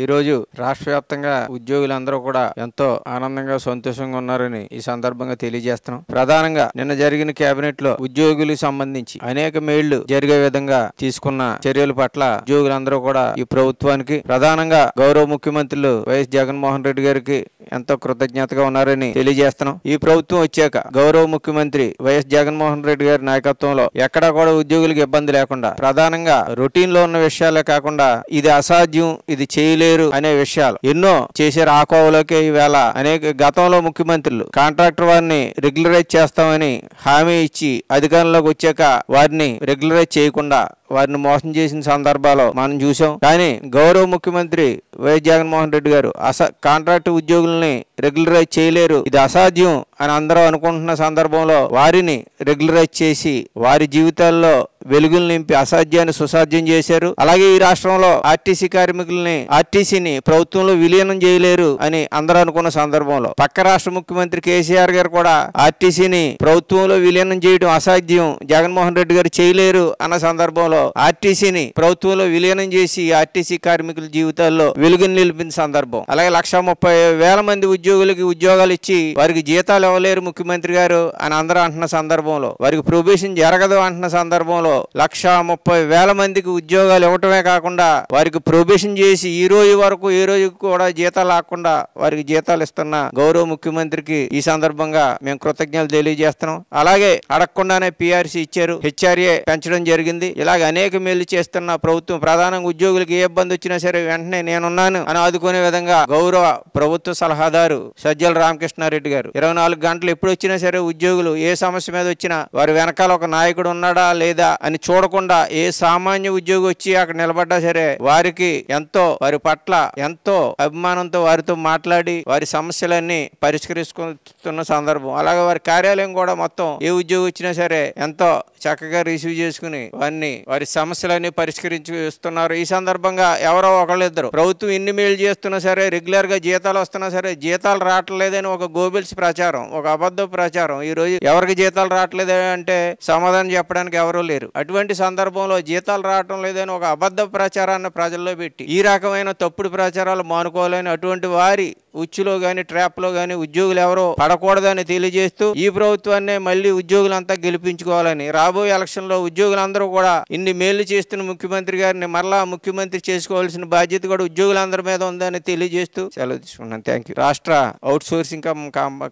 ఈరోజు రాష్ట్ర వ్యాప్తంగా ఉద్యోగులందరూ కూడా ఎంతో ఆనందంగా సంతోషంగా ఉన్నారని ఈ సందర్భంగా తెలియజేస్తున్నాం ప్రధానంగా నిన్న జరిగిన కేబినెట్ లో ఉద్యోగులకు సంబంధించి అనేక మేళ్లు జరిగే విధంగా తీసుకున్న చర్యల పట్ల ఉద్యోగులందరూ కూడా ఈ ప్రభుత్వానికి ప్రధానంగా గౌరవ ముఖ్యమంత్రులు వైఎస్ జగన్మోహన్ రెడ్డి గారికి ఎంతో కృతజ్ఞతగా ఉన్నారని తెలియజేస్తున్నాం ఈ ప్రభుత్వం వచ్చాక గౌరవ ముఖ్యమంత్రి వైఎస్ జగన్మోహన్ రెడ్డి గారి నాయకత్వంలో ఎక్కడా కూడా ఉద్యోగులకు ఇబ్బంది లేకుండా ప్రధానంగా రొటీన్ లో ఉన్న విషయాలే కాకుండా ఇది అసాధ్యం ఇది చేయలేరు అనే విషయాలు ఎన్నో చేసే ఆకోవలోకి ఈవేళ అనేక గతంలో ముఖ్యమంత్రులు కాంట్రాక్టర్ వారిని రెగ్యులరైజ్ చేస్తామని హామీ ఇచ్చి అధికారంలోకి వచ్చాక వారిని రెగ్యులరైజ్ చేయకుండా వారిని మోసం చేసిన సందర్భాలు మనం చూసాం కానీ గౌరవ ముఖ్యమంత్రి వైఎస్ జగన్మోహన్ రెడ్డి గారు అస కాంట్రాక్ట్ ఉద్యోగుల్ని రెగ్యులరైజ్ చేయలేరు ఇది అసాధ్యం అని అందరూ అనుకుంటున్న సందర్భంలో వారిని రెగ్యులరైజ్ చేసి వారి జీవితాల్లో వెలుగులు నింపి అసాధ్యాన్ని సుసాధ్యం చేశారు అలాగే ఈ రాష్ట్రంలో ఆర్టీసీ కార్మికుల్ని ఆర్టీసీని ప్రభుత్వంలో విలీనం చేయలేరు అని అందరూ అనుకున్న సందర్భంలో పక్క రాష్ట్ర ముఖ్యమంత్రి కేసీఆర్ గారు కూడా ఆర్టీసీని ప్రభుత్వంలో విలీనం చేయడం అసాధ్యం జగన్మోహన్ రెడ్డి గారు చేయలేరు అన్న సందర్భంలో ఆర్టీసీని ప్రభుత్వంలో విలీనం చేసి ఆర్టీసీ కార్మికుల జీవితాల్లో వెలుగుని నిలిపిన సందర్భం అలాగే లక్ష ముప్పై వేల మంది ఉద్యోగులు ఉద్యోగులకి ఉద్యోగాలు ఇచ్చి వారికి జీతాలు ఇవ్వలేరు ముఖ్యమంత్రి గారు అని అందరూ అంటున్న సందర్భంలో వారికి ప్రొబేషన్ జరగదు అంటున్న సందర్భంలో లక్ష ముప్పై వేల మందికి ఉద్యోగాలు ఇవ్వటమే కాకుండా వారికి ప్రొబేషన్ చేసి ఈ రోజు వరకు ఏ రోజు కూడా జీతాలు ఆకుండా వారికి జీతాలు ఇస్తున్న గౌరవ ముఖ్యమంత్రికి ఈ సందర్భంగా మేము కృతజ్ఞతలు తెలియజేస్తున్నాం అలాగే అడగకుండానే పిఆర్సీ ఇచ్చారు హెచ్ఆర్ఏ పెంచడం జరిగింది ఇలాగ అనేక మేలు చేస్తున్న ప్రభుత్వం ప్రధానంగా ఉద్యోగులకు ఏ ఇబ్బంది వచ్చినా సరే వెంటనే నేనున్నాను అని ఆదుకునే విధంగా గౌరవ ప్రభుత్వ సలహాదారు సజ్జల రామకృష్ణారెడ్డి గారు ఇరవై నాలుగు గంటలు ఎప్పుడు వచ్చినా సరే ఉద్యోగులు ఏ సమస్య మీద వచ్చినా వారి వెనకాల ఒక నాయకుడు ఉన్నాడా లేదా అని చూడకుండా ఏ సామాన్య ఉద్యోగి వచ్చి అక్కడ నిలబడ్డా సరే వారికి ఎంతో వారి పట్ల ఎంతో అభిమానంతో వారితో మాట్లాడి వారి సమస్యలన్నీ పరిష్కరిస్తున్న సందర్భం అలాగే వారి కార్యాలయం కూడా మొత్తం ఏ ఉద్యోగి వచ్చినా సరే ఎంతో చక్కగా రిసీవ్ చేసుకుని వారిని వారి సమస్యలన్నీ పరిష్కరించుస్తున్నారు ఈ సందర్భంగా ఎవరో ఒకళ్ళిద్దరు ప్రభుత్వం ఎన్ని మేలు చేస్తున్నా సరే రెగ్యులర్ గా జీతాలు వస్తున్నా సరే జీతం జీతాలు రావట్లేదని ఒక గోబిల్స్ ప్రచారం ఒక అబద్ధ ప్రచారం ఈ రోజు ఎవరికి జీతాలు రావట్లేదు అంటే సమాధానం చెప్పడానికి ఎవరూ లేరు అటువంటి సందర్భంలో జీతాలు రావటం లేదని ఒక అబద్ధ ప్రచారాన్ని ప్రజల్లో పెట్టి ఈ రకమైన తప్పుడు ప్రచారాలు మానుకోవాలని అటువంటి వారి ఉచ్చులో గాని ట్రాప్ లో గాని ఉద్యోగులు ఎవరో పడకూడదని తెలియజేస్తూ ఈ ప్రభుత్వాన్ని మళ్ళీ ఉద్యోగులంతా గెలిపించుకోవాలని రాబోయే ఎలక్షన్ లో ఉద్యోగులందరూ కూడా ఇన్ని మేలు చేస్తున్న ముఖ్యమంత్రి గారిని మరలా ముఖ్యమంత్రి చేసుకోవాల్సిన బాధ్యత కూడా ఉద్యోగులందరి మీద ఉందని తెలియజేస్తూ సెలవు తీసుకున్నాను థ్యాంక్ యూ రాష్ట్ర రాష్ట్ర సోర్సింగ్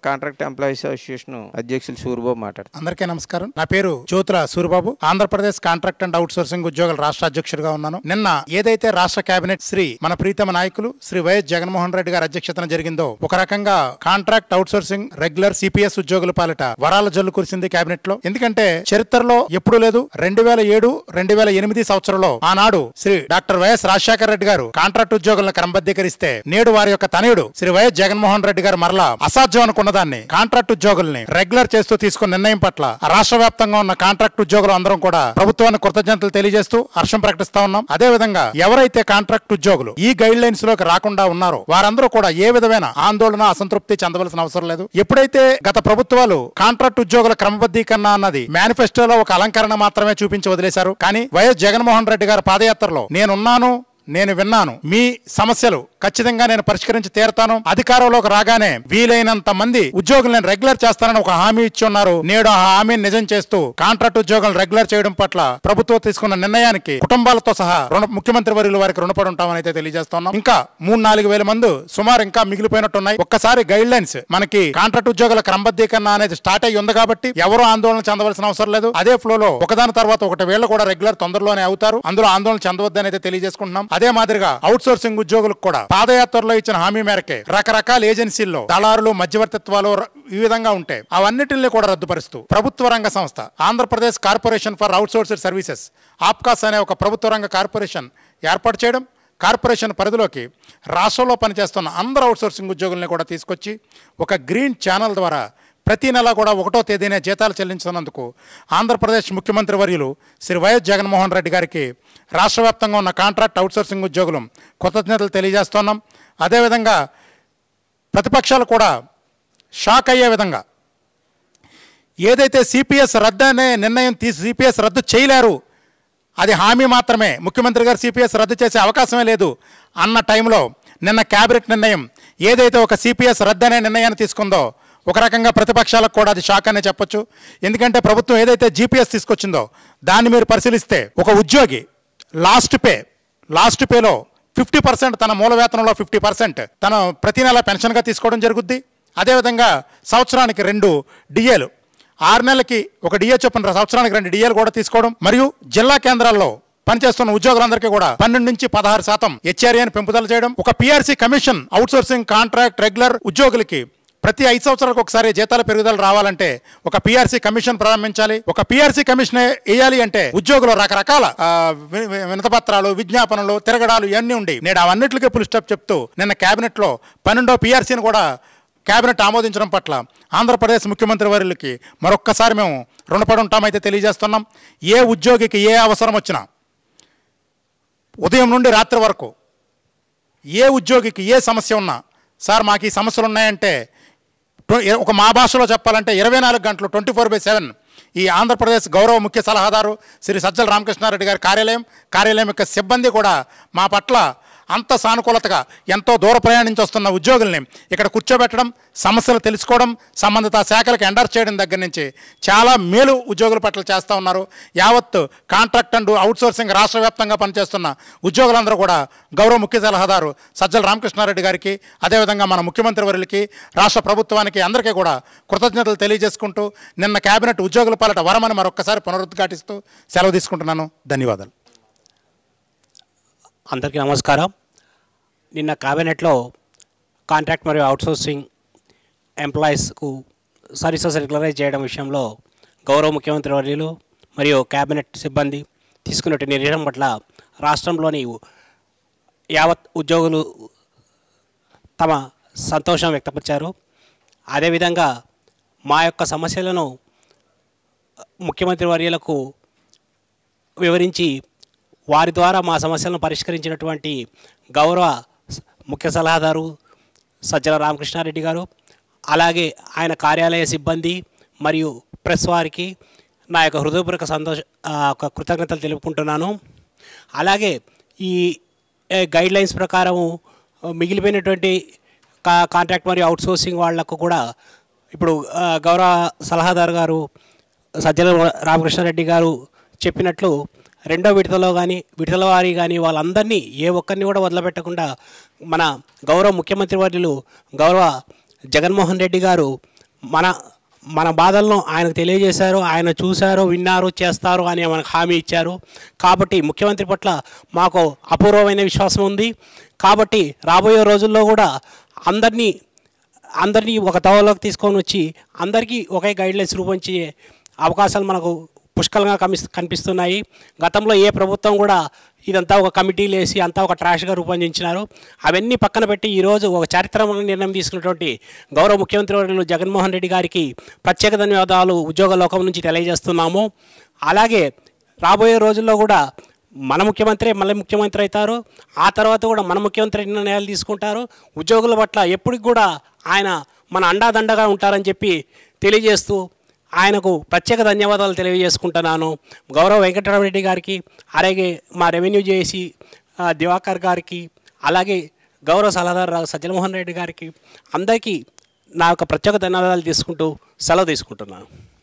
కాంట్రాక్ట్ ఎంప్లాయీస్ అసోసియేషన్ అధ్యక్షులు సూర్యబాబు మాట్లాడు అందరికీ నమస్కారం నా పేరు Jyothula Suryababu Andhra Pradesh contract and sourcing ఉద్యోగుల రాష్ట్ర అధ్యక్షుడిగా ఉన్నాను నిన్న ఏదైతే రాష్ట్ర కేబినెట్ శ్రీ మన ప్రీతమ నాయకులు శ్రీ వైఎస్ జగన్మోహన్ రెడ్డి గారి అధ్యక్షతన జరిగిందో ఒక రకంగా కాంట్రాక్ట్ సోర్సింగ్ రెగ్యులర్ సిపిఎస్ ఉద్యోగుల పాలిట వరాల జల్లు కురిసింది కేబినెట్ లో ఎందుకంటే చరిత్రలో ఎప్పుడు లేదు రెండు వేల ఏడు రెండు వేల ఎనిమిది సంవత్సరంలో ఆనాడు శ్రీ డాక్టర్ వైఎస్ రాజశేఖర రెడ్డి గారు కాంట్రాక్ట్ ఉద్యోగులను క్రమబద్ధీకరిస్తే నేడు వారి యొక్క తనయుడు శ్రీ వైఎస్ జగన్మోహన్ జగన్మోహన్ రెడ్డి గారు మరలా అసాధ్యం అనుకున్నదాన్ని కాంట్రాక్ట్ ఉద్యోగుల్ని రెగ్యులర్ చేస్తూ తీసుకున్న నిర్ణయం పట్ల రాష్ట్ర వ్యాప్తంగా ఉన్న కాంట్రాక్ట్ ఉద్యోగులు అందరం కూడా ప్రభుత్వానికి కృతజ్ఞతలు తెలియజేస్తూ హర్షం ప్రకటిస్తా ఉన్నాం అదే విధంగా ఎవరైతే కాంట్రాక్ట్ ఉద్యోగులు ఈ గైడ్ లైన్స్ లోకి రాకుండా ఉన్నారో వారందరూ కూడా ఏ విధమైన ఆందోళన అసంతృప్తి చెందవలసిన అవసరం లేదు ఎప్పుడైతే గత ప్రభుత్వాలు కాంట్రాక్ట్ ఉద్యోగుల క్రమబద్ధీకరణ అన్నది మేనిఫెస్టోలో ఒక అలంకరణ మాత్రమే చూపించి వదిలేశారు కానీ వైఎస్ జగన్మోహన్ రెడ్డి గారి పాదయాత్రలో నేనున్నాను నేను విన్నాను మీ సమస్యలు ఖచ్చితంగా నేను పరిష్కరించి తీరతాను అధికారంలోకి రాగానే వీలైనంత మంది ఉద్యోగులను రెగ్యులర్ చేస్తానని ఒక హామీ ఇచ్చి ఉన్నారు నేడు ఆ హామీని నిజం చేస్తూ కాంట్రాక్ట్ ఉద్యోగులు రెగ్యులర్ చేయడం పట్ల ప్రభుత్వం తీసుకున్న నిర్ణయానికి కుటుంబాలతో సహా ముఖ్యమంత్రి వర్యుల వారికి రుణపడి ఉంటామని అయితే తెలియజేస్తున్నాం ఇంకా మూడు నాలుగు వేల మంది సుమారు ఇంకా మిగిలిపోయినట్టున్నాయి ఒక్కసారి గైడ్ లైన్స్ మనకి కాంట్రాక్ట్ ఉద్యోగుల క్రమబద్ధీకరణ అనేది స్టార్ట్ అయ్యి ఉంది కాబట్టి ఎవరు ఆందోళన చెందవలసిన అవసరం లేదు అదే ఫ్లో లో ఒకదాని తర్వాత ఒకటి వేళ కూడా రెగ్యులర్ తొందరలోనే అవుతారు అందులో ఆందోళన చెందవద్దని అయితే తెలియజేసుకుంటున్నాం అదే మాదిరిగా అవుట్ సోర్సింగ్ ఉద్యోగులకు కూడా పాదయాత్రలో ఇచ్చిన హామీ మేరకే రకరకాల ఏజెన్సీల్లో దళారులు మధ్యవర్తిత్వాలు ఈ విధంగా ఉంటాయి అవన్నిటిని కూడా రద్దుపరుస్తూ ప్రభుత్వ రంగ సంస్థ Andhra Pradesh corporation for outsourced services APCOS అనే ఒక ప్రభుత్వ రంగ కార్పొరేషన్ ఏర్పాటు చేయడం కార్పొరేషన్ పరిధిలోకి రాష్ట్రంలో పనిచేస్తున్న అందరు సోర్సింగ్ ఉద్యోగుల్ని కూడా తీసుకొచ్చి ఒక గ్రీన్ ఛానల్ ద్వారా ప్రతి నెల కూడా ఒకటో తేదీనే జీతాలు చెల్లించినందుకు ఆంధ్రప్రదేశ్ ముఖ్యమంత్రి వర్యులు శ్రీ వైఎస్ జగన్మోహన్ రెడ్డి గారికి రాష్ట్ర ఉన్న కాంట్రాక్ట్ అవుట్సోర్సింగ్ ఉద్యోగులు కృతజ్ఞతలు తెలియజేస్తున్నాం అదేవిధంగా ప్రతిపక్షాలు కూడా షాక్ అయ్యే విధంగా ఏదైతే సిపిఎస్ రద్దు అనే నిర్ణయం తీసి సిపిఎస్ రద్దు చేయలేరు అది హామీ మాత్రమే ముఖ్యమంత్రి గారు సిపిఎస్ రద్దు చేసే అవకాశమే లేదు అన్న టైంలో నిన్న క్యాబినెట్ నిర్ణయం ఏదైతే ఒక సిపిఎస్ రద్దు అనే నిర్ణయాన్ని తీసుకుందో ఒక రకంగా ప్రతిపక్షాలకు కూడా అది షాక్ అనే చెప్పొచ్చు ఎందుకంటే ప్రభుత్వం ఏదైతే జీపీఎస్ తీసుకొచ్చిందో దాన్ని మీరు పరిశీలిస్తే ఒక ఉద్యోగి లాస్ట్ పే లాస్ట్ పేలో ఫిఫ్టీ పర్సెంట్ తన మూల వేతనంలో ఫిఫ్టీ పర్సెంట్ తన ప్రతి నెల పెన్షన్గా తీసుకోవడం జరుగుద్ది అదేవిధంగా సంవత్సరానికి రెండు డిఏలు ఆరు నెలలకి ఒక డిఏ చొప్పున సంవత్సరానికి రెండు డిఏలు కూడా తీసుకోవడం మరియు జిల్లా కేంద్రాల్లో పనిచేస్తున్న ఉద్యోగులందరికీ కూడా పన్నెండు నుంచి పదహారు శాతం హెచ్ఆర్ఏని పెంపుదల చేయడం ఒక PRC commission outsourcing contract regular ఉద్యోగులకి ప్రతి ఐదు సంవత్సరాలకు ఒకసారి జీతాల పెరుగుదల రావాలంటే ఒక పీఆర్సీ కమిషన్ ప్రారంభించాలి ఒక పీఆర్సీ కమిషన్ వేయాలి అంటే ఉద్యోగులు రకరకాల వినతపత్రాలు విజ్ఞాపనలు తిరగడాలు ఇవన్నీ ఉండి నేను అవన్నిటికి ఫుల్ స్టాప్ చెప్తూ నిన్న లో పన్నెండో పీఆర్సీని కూడా కేబినెట్ ఆమోదించడం పట్ల ఆంధ్రప్రదేశ్ ముఖ్యమంత్రి వారికి మరొక్కసారి మేము రుణపడి ఉంటామైతే తెలియజేస్తున్నాం ఏ ఉద్యోగికి ఏ అవసరం వచ్చినా ఉదయం నుండి రాత్రి వరకు ఏ ఉద్యోగికి ఏ సమస్య ఉన్నా సార్ మాకు ఈ సమస్యలు ఉన్నాయంటే ఒక మా భాషలో చెప్పాలంటే ఇరవై నాలుగు గంటలు ట్వంటీ ఫోర్ బై సెవెన్ ఈ ఆంధ్రప్రదేశ్ గౌరవ ముఖ్య సలహాదారు శ్రీ సజ్జల రామకృష్ణారెడ్డి గారి కార్యాలయం కార్యాలయం యొక్క సిబ్బంది కూడా మా పట్ల అంత సానుకూలతగా ఎంతో దూర ప్రయాణించి వస్తున్న ఉద్యోగుల్ని ఇక్కడ కూర్చోబెట్టడం సమస్యలు తెలుసుకోవడం సంబంధిత శాఖలకు ఎండర్ చేయడం దగ్గర నుంచి చాలా మేలు ఉద్యోగుల పట్ల చేస్తూ ఉన్నారు యావత్ కాంట్రాక్ట్ అండ్ అవుట్సోర్సింగ్ రాష్ట్ర వ్యాప్తంగా పనిచేస్తున్న ఉద్యోగులందరూ కూడా గౌరవ ముఖ్య సలహాదారు సజ్జల రామకృష్ణారెడ్డి గారికి అదేవిధంగా మన ముఖ్యమంత్రి వర్యులకి రాష్ట్ర ప్రభుత్వానికి అందరికీ కూడా కృతజ్ఞతలు తెలియజేసుకుంటూ నిన్న కేబినెట్ ఉద్యోగుల పాలట వరమని మరొక్కసారి పునరుద్ఘాటిస్తూ సెలవు తీసుకుంటున్నాను ధన్యవాదాలు అందరికీ నమస్కారం నిన్న క్యాబినెట్లో కాంట్రాక్ట్ మరియు అవుట్సోర్సింగ్ ఎంప్లాయీస్కు సర్వీసెస్ రెగ్యులరైజ్ చేయడం విషయంలో గౌరవ ముఖ్యమంత్రి వర్యులు మరియు క్యాబినెట్ సిబ్బంది తీసుకున్నట్టు నిర్ణయం పట్ల రాష్ట్రంలోని యావత్ ఉద్యోగులు తమ సంతోషం వ్యక్తపరిచారు అదేవిధంగా మా యొక్క సమస్యలను ముఖ్యమంత్రి వర్యులకు వివరించి వారి ద్వారా మా సమస్యలను పరిష్కరించినటువంటి గౌరవ ముఖ్య సలహాదారు సజ్జల రామకృష్ణారెడ్డి గారు అలాగే ఆయన కార్యాలయ సిబ్బంది మరియు ప్రెస్ వారికి నా యొక్క హృదయపూర్వక సంతోష కృతజ్ఞతలు తెలుపుకుంటున్నాను అలాగే ఈ గైడ్ లైన్స్ ప్రకారము మిగిలిపోయినటువంటి కా కాంట్రాక్ట్ మరియు అవుట్సోర్సింగ్ వాళ్లకు కూడా ఇప్పుడు గౌరవ సలహాదారు గారు సజ్జల రామకృష్ణారెడ్డి గారు చెప్పినట్లు రెండో విడతలో కానీ విడతల వారి కానీ వాళ్ళందరినీ ఏ ఒక్కరిని కూడా వదిలిపెట్టకుండా మన గౌరవ ముఖ్యమంత్రి వర్యులు గౌరవ జగన్మోహన్ రెడ్డి గారు మన మన బాధలను ఆయనకు తెలియజేశారు ఆయన చూశారు విన్నారు చేస్తారు అని మనకు హామీ ఇచ్చారు కాబట్టి ముఖ్యమంత్రి పట్ల మాకు అపూర్వమైన విశ్వాసం ఉంది కాబట్టి రాబోయే రోజుల్లో కూడా అందరినీ అందరినీ ఒక తవలోకి తీసుకొని వచ్చి అందరికీ ఒకే గైడ్లైన్స్ రూపొంచే అవకాశాలు మనకు పుష్కలంగా కనిపిస్తున్నాయి గతంలో ఏ ప్రభుత్వం కూడా ఇదంతా ఒక కమిటీలు వేసి అంతా ఒక ట్రాష్గా రూపొందించినారు అవన్నీ పక్కన పెట్టి ఈరోజు ఒక చారిత్రమైన నిర్ణయం తీసుకున్నటువంటి గౌరవ ముఖ్యమంత్రి వర్యులు జగన్మోహన్ రెడ్డి గారికి ప్రత్యేక ధన్యవాదాలు ఉద్యోగ లోకం నుంచి తెలియజేస్తున్నాము అలాగే రాబోయే రోజుల్లో కూడా మన ముఖ్యమంత్రి మళ్ళీ ముఖ్యమంత్రి అవుతారు ఆ తర్వాత కూడా మన ముఖ్యమంత్రి నిర్ణయాలు తీసుకుంటారు ఉద్యోగుల పట్ల ఎప్పటికి కూడా ఆయన మన అండాదండగా ఉంటారని చెప్పి తెలియజేస్తూ ఆయనకు ప్రత్యేక ధన్యవాదాలు తెలియజేసుకుంటున్నాను గౌరవ వెంకటరామరెడ్డి గారికి అలాగే మా రెవెన్యూ చేసి దివాకర్ గారికి అలాగే గౌరవ సలహాదారు సజ్జనమోహన్ రెడ్డి గారికి అందరికీ నా యొక్క ప్రత్యేక ధన్యవాదాలు తీసుకుంటూ సెలవు తీసుకుంటున్నాను